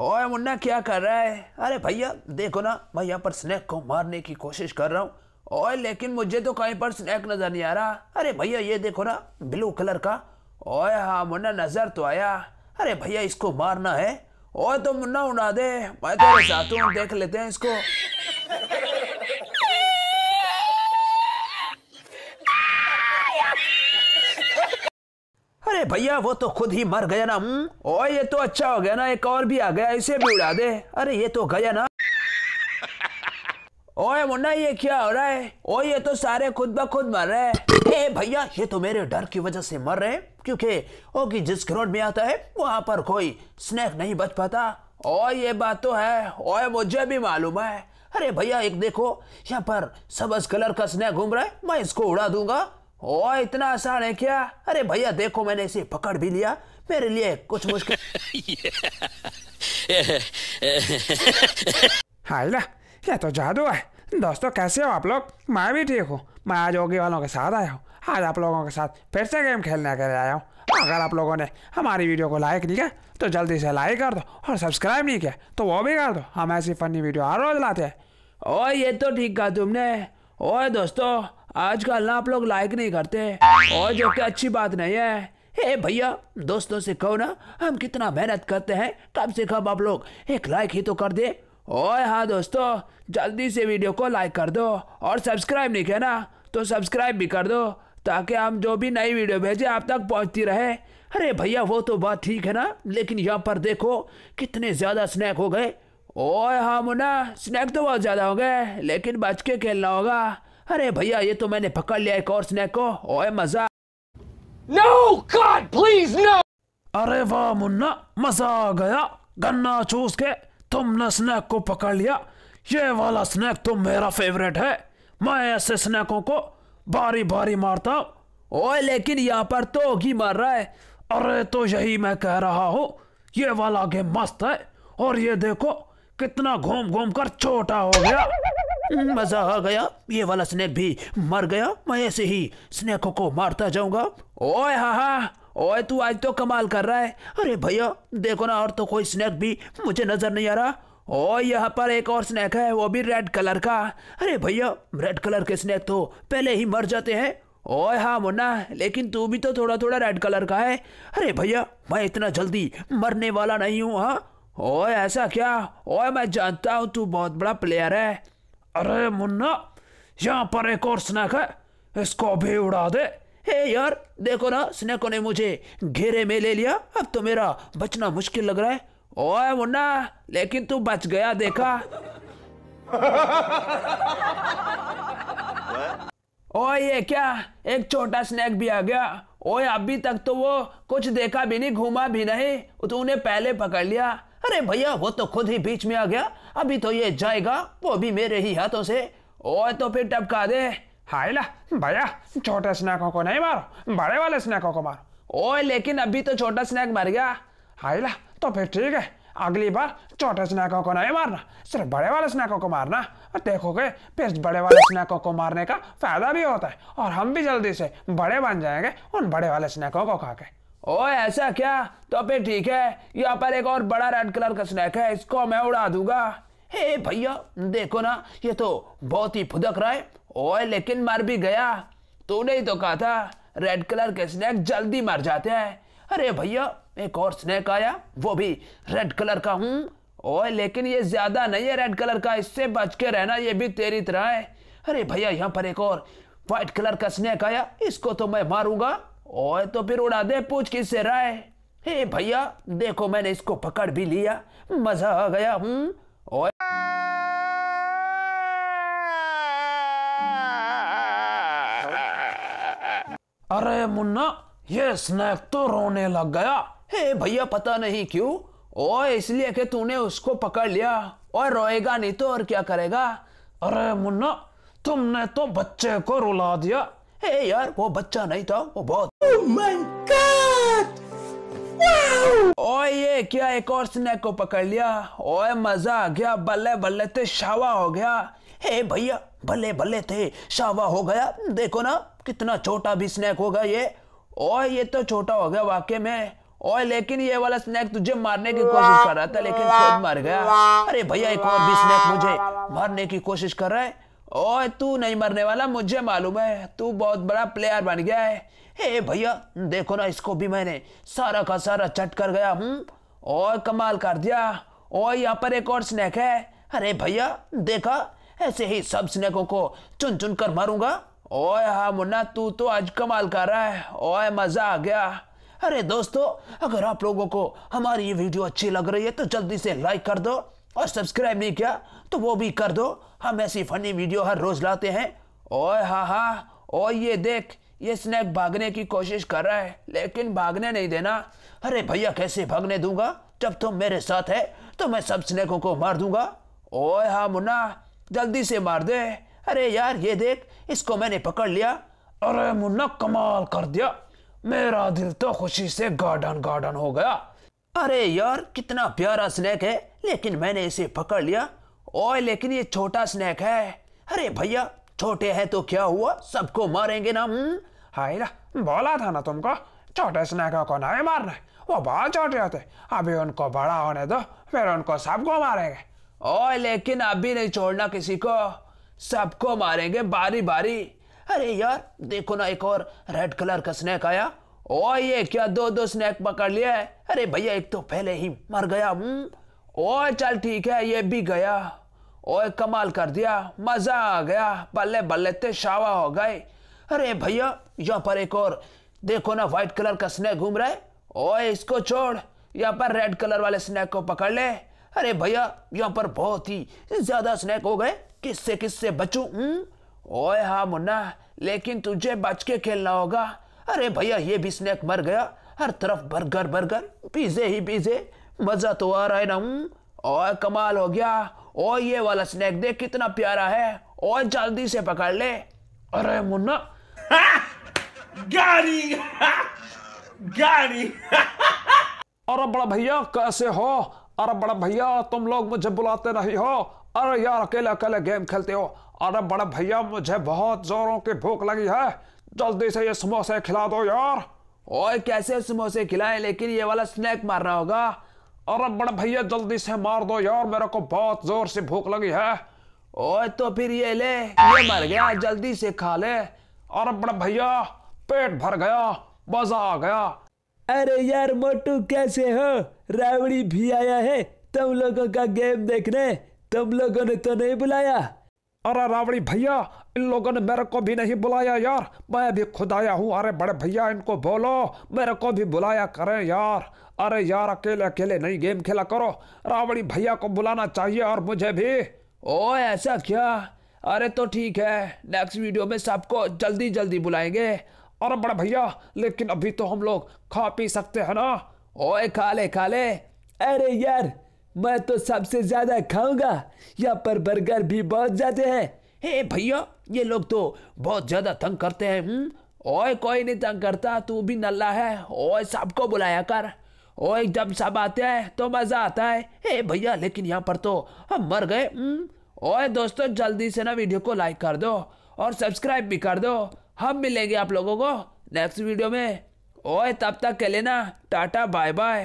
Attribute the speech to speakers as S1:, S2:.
S1: ओए मुन्ना क्या कर रहा है अरे भैया देखो ना मैं यहाँ पर स्नैक को मारने की कोशिश कर रहा हूँ ओए लेकिन मुझे तो कहीं पर स्नैक नज़र नहीं आ रहा अरे भैया ये देखो ना ब्लू कलर का ओए हाँ मुन्ना नज़र तो आया अरे भैया इसको मारना है ओए तो मुन्ना उड़ा दे मैं तेरे साथ हूँ देख लेते हैं इसको भैया वो तो खुद ही मर गया ना हूँ हम्म? और ये तो अच्छा हो गया ना एक और भी आ गया इसे भी उड़ा दे अरे ये तो गया ना ओए मुन्ना ये क्या हो रहा है ओ ये तो सारे खुद ब खुद मर रहे हैं ए भैया ये तो मेरे डर की वजह से मर रहे हैं क्योंकि ओ कि जिस ग्राउंड में आता है वहां पर कोई स्नैक नहीं बच पाता ओ ये बात तो है ओए मुझे भी मालूम है अरे भैया एक देखो यहाँ पर सबस कलर का स्नैक घूम रहा है मैं इसको उड़ा दूंगा ओ इतना आसान है क्या अरे भैया देखो मैंने इसे पकड़ भी लिया मेरे लिए कुछ मुश्किल हाँ ना ये तो जादू है दोस्तों कैसे हो आप लोग मैं भी ठीक हूँ मैं आज योगी वालों के साथ आया हूँ आज आप लोगों के साथ फिर से गेम खेलने के लिए आया हूँ अगर आप लोगों ने हमारी वीडियो को लाइक नहीं किया तो जल्दी से लाइक कर दो और सब्सक्राइब नहीं किया तो वो भी कर दो हम ऐसी फनी वीडियो हर रोज लाते हैं ओ ये तो ठीक कहा तुमने ओए दोस्तों आजकल ना आप लोग लाइक नहीं करते और जो कि अच्छी बात नहीं है हे भैया दोस्तों से कहो ना हम कितना मेहनत करते हैं कब से कब आप लोग एक लाइक ही तो कर दे ओए हाँ दोस्तों जल्दी से वीडियो को लाइक कर दो और सब्सक्राइब नहीं किया ना तो सब्सक्राइब भी कर दो ताकि हम जो भी नई वीडियो भेजें आप तक पहुंचती रहे अरे भैया वो तो बात ठीक है ना लेकिन यहाँ पर देखो कितने ज़्यादा स्नैक हो गए ओए हाँ मुन्ना स्नैक तो बहुत ज़्यादा हो गए लेकिन बच के खेलना होगा अरे भैया ये तो मैंने पकड़ लिया एक और स्नैक को ओए मजा नो गॉड प्लीज नो अरे वाह मुन्ना मजा आ गया गन्ना चूस के तुमने स्नैक को पकड़ लिया ये वाला स्नैक तो मेरा फेवरेट है मैं ऐसे स्नैकों को बारी बारी मारता हूँ ओए लेकिन यहाँ पर तो घी मार रहा है अरे तो यही मैं कह रहा हूँ ये वाला गेम मस्त है और ये देखो कितना घूम घूम कर छोटा हो गया मज़ा आ गया ये वाला स्नेक भी मर गया मैं ऐसे ही स्नेको को मारता जाऊंगा ओए हा हा ओए तू आज तो कमाल कर रहा है अरे भैया देखो ना और तो कोई स्नेक भी मुझे नज़र नहीं आ रहा ओ यहाँ पर एक और स्नेक है वो भी रेड कलर का अरे भैया रेड कलर के स्नैक तो पहले ही मर जाते हैं ओए हाँ मुन्ना लेकिन तू भी तो थोड़ा थोड़ा रेड कलर का है अरे भैया मैं इतना जल्दी मरने वाला नहीं हूँ हाँ ओए ऐसा क्या ओए मैं जानता हूँ तू बहुत बड़ा प्लेयर है अरे मुन्ना यहाँ पर एक और स्नैक है इसको भी उड़ा दे हे यार देखो ना स्नैको ने मुझे घेरे में ले लिया अब तो मेरा बचना मुश्किल लग रहा है ओए मुन्ना लेकिन तू बच गया देखा ओए ये क्या एक छोटा स्नैक भी आ गया ओए अभी तक तो वो कुछ देखा भी नहीं घूमा भी नहीं तूने पहले पकड़ लिया अरे भैया वो तो खुद ही बीच में आ गया अभी तो ये जाएगा वो भी मेरे ही हाथों से और तो फिर टपका दे हाय ला भैया छोटे स्नैकों को नहीं मारो बड़े वाले स्नैकों को मारो ओए लेकिन अभी तो छोटा स्नैक मर गया हाय ला तो फिर ठीक है अगली बार छोटे स्नैकों को नहीं मारना सिर्फ बड़े वाले स्नैकों को मारना और देखोगे फिर बड़े वाले स्नैकों को मारने का फायदा भी होता है और हम भी जल्दी से बड़े बन जाएंगे उन बड़े वाले स्नैकों को खा के ओ ऐसा क्या तो फिर ठीक है यहाँ पर एक और बड़ा रेड कलर का स्नैक है इसको मैं उड़ा दूंगा हे भैया देखो ना ये तो बहुत ही फुदक रहा है ओए लेकिन मर भी गया तूने ही तो कहा था रेड कलर के स्नैक जल्दी मर जाते हैं अरे भैया एक और स्नैक आया वो भी रेड कलर का हूँ ओए लेकिन ये ज्यादा नहीं है रेड कलर का इससे बच के रहना ये भी तेरी तरह है अरे भैया यहाँ पर एक और व्हाइट कलर का स्नैक आया इसको तो मैं मारूंगा ओए तो फिर उड़ा दे पूछ किससे राय हे भैया देखो मैंने इसको पकड़ भी लिया मजा आ गया हूँ हम्म। अरे मुन्ना ये स्नैक तो रोने लग गया हे भैया पता नहीं क्यों ओ इसलिए कि तूने उसको पकड़ लिया और रोएगा नहीं तो और क्या करेगा अरे मुन्ना तुमने तो बच्चे को रुला दिया हे यार वो बच्चा नहीं था वो बहुत oh ओए ये क्या एक और स्नैक को पकड़ लिया ओए मजा आ गया बल्ले बल्ले थे शावा हो गया हे भैया बल्ले बल्ले थे शावा हो गया देखो ना कितना छोटा भी स्नैक होगा ये ओए ये तो छोटा हो गया वाकई में ओए लेकिन ये वाला स्नैक तुझे मारने की कोशिश कर रहा था लेकिन खुद मर गया अरे भैया एक और भी स्नैक मुझे मारने की कोशिश कर रहा है ओ तू नहीं मरने वाला मुझे मालूम है तू बहुत बड़ा प्लेयर बन गया है हे भैया देखो ना इसको भी मैंने सारा का सारा चट कर गया हूँ और कमाल कर दिया और यहाँ पर एक और स्नैक है अरे भैया देखा ऐसे ही सब स्नैकों को चुन चुन कर मारूंगा ओए हाँ मुन्ना तू तो आज कमाल कर रहा है ओए मज़ा आ गया अरे दोस्तों अगर आप लोगों को हमारी ये वीडियो अच्छी लग रही है तो जल्दी से लाइक कर दो और सब्सक्राइब नहीं किया तो वो भी कर दो हम ऐसी फनी वीडियो हर रोज लाते हैं ओए हा हा ओ ये देख ये स्नैक भागने की कोशिश कर रहा है लेकिन भागने नहीं देना अरे भैया कैसे भागने दूंगा जब तुम मेरे साथ है तो मैं सब स्नैकों को मार दूंगा ओए हा मुन्ना जल्दी से मार दे अरे यार ये देख इसको मैंने पकड़ लिया अरे मुन्ना कमाल कर दिया मेरा दिल तो खुशी से गार्डन गार्डन हो गया अरे यार कितना प्यारा स्नैक है लेकिन मैंने इसे पकड़ लिया ओए लेकिन ये छोटा स्नैक है अरे भैया छोटे है तो क्या हुआ सबको मारेंगे ना हम हम्म? हायला बोला था ना तुमको छोटे स्नैकों को नहीं मारना वो बहुत छोटे होते अभी उनको बड़ा होने दो फिर उनको सबको मारेंगे ओए लेकिन अभी नहीं छोड़ना किसी को सबको मारेंगे बारी बारी अरे यार देखो ना एक और रेड कलर का स्नैक आया ओ ये क्या दो दो स्नैक पकड़ लिया है अरे भैया एक तो पहले ही मर गया हूँ हम्म? ओए चल ठीक है ये भी गया ओए कमाल कर दिया मज़ा आ गया बल्ले बल्ले ते शावा हो गए अरे भैया यहाँ पर एक और देखो ना वाइट कलर का स्नैक घूम रहा है ओए इसको छोड़ यहाँ पर रेड कलर वाले स्नैक को पकड़ ले अरे भैया यहाँ पर बहुत ही ज़्यादा स्नैक हो गए किससे किससे बचू हम्म ओए हाँ मुन्ना लेकिन तुझे बच के खेलना होगा अरे भैया ये भी स्नैक मर गया हर तरफ बर्गर बर्गर पिजे ही पिजे मज़ा तो आ रहा है ना और कमाल हो गया और ये वाला स्नैक देख कितना प्यारा है और जल्दी से पकड़ ले अरे मुन्ना गाड़ी गाड़ी अरे बड़ा भैया कैसे हो अरे बड़ा भैया तुम लोग मुझे बुलाते नहीं हो अरे यार अकेले अकेले गेम खेलते हो अरे बड़ा भैया मुझे बहुत जोरों की भूख लगी है जल्दी से ये समोसे खिला दो यार ओए कैसे समोसे खिलाएं लेकिन ये वाला स्नैक मारना होगा अरे बड़े भैया जल्दी से मार दो यार मेरे को बहुत जोर से भूख लगी है ओए तो फिर ये ले ये मर गया जल्दी से खा ले अरे बड़े भैया पेट भर गया मजा आ गया अरे यार मोटू कैसे हो रावड़ी भी आया है तुम लोगों का गेम देखने तुम लोगों ने तो नहीं बुलाया अरे रावड़ी भैया इन लोगों ने मेरे को भी नहीं बुलाया यार मैं भी खुद आया हूँ अरे बड़े भैया इनको बोलो मेरे को भी बुलाया करें यार अरे यार अकेले अकेले नहीं गेम खेला करो रावड़ी भैया को बुलाना चाहिए और मुझे भी ओ ऐसा क्या अरे तो ठीक है नेक्स्ट वीडियो में सबको जल्दी जल्दी बुलाएंगे और बड़े भैया लेकिन अभी तो हम लोग खा पी सकते हैं ना ओए खा ले खा ले अरे यार मैं तो सबसे ज्यादा खाऊंगा यहाँ पर बर्गर भी बहुत ज्यादा है हे भैया ये लोग तो बहुत ज्यादा तंग करते हैं हुँ? हम्म? ओए कोई नहीं तंग करता तू भी नल्ला है ओए सबको बुलाया कर ओए जब सब आते हैं तो मजा आता है हे भैया लेकिन यहाँ पर तो हम मर गए हुँ? हम्म? ओए दोस्तों जल्दी से ना वीडियो को लाइक कर दो और सब्सक्राइब भी कर दो हम मिलेंगे आप लोगों को नेक्स्ट वीडियो में ओए तब तक के लेना टाटा बाय बाय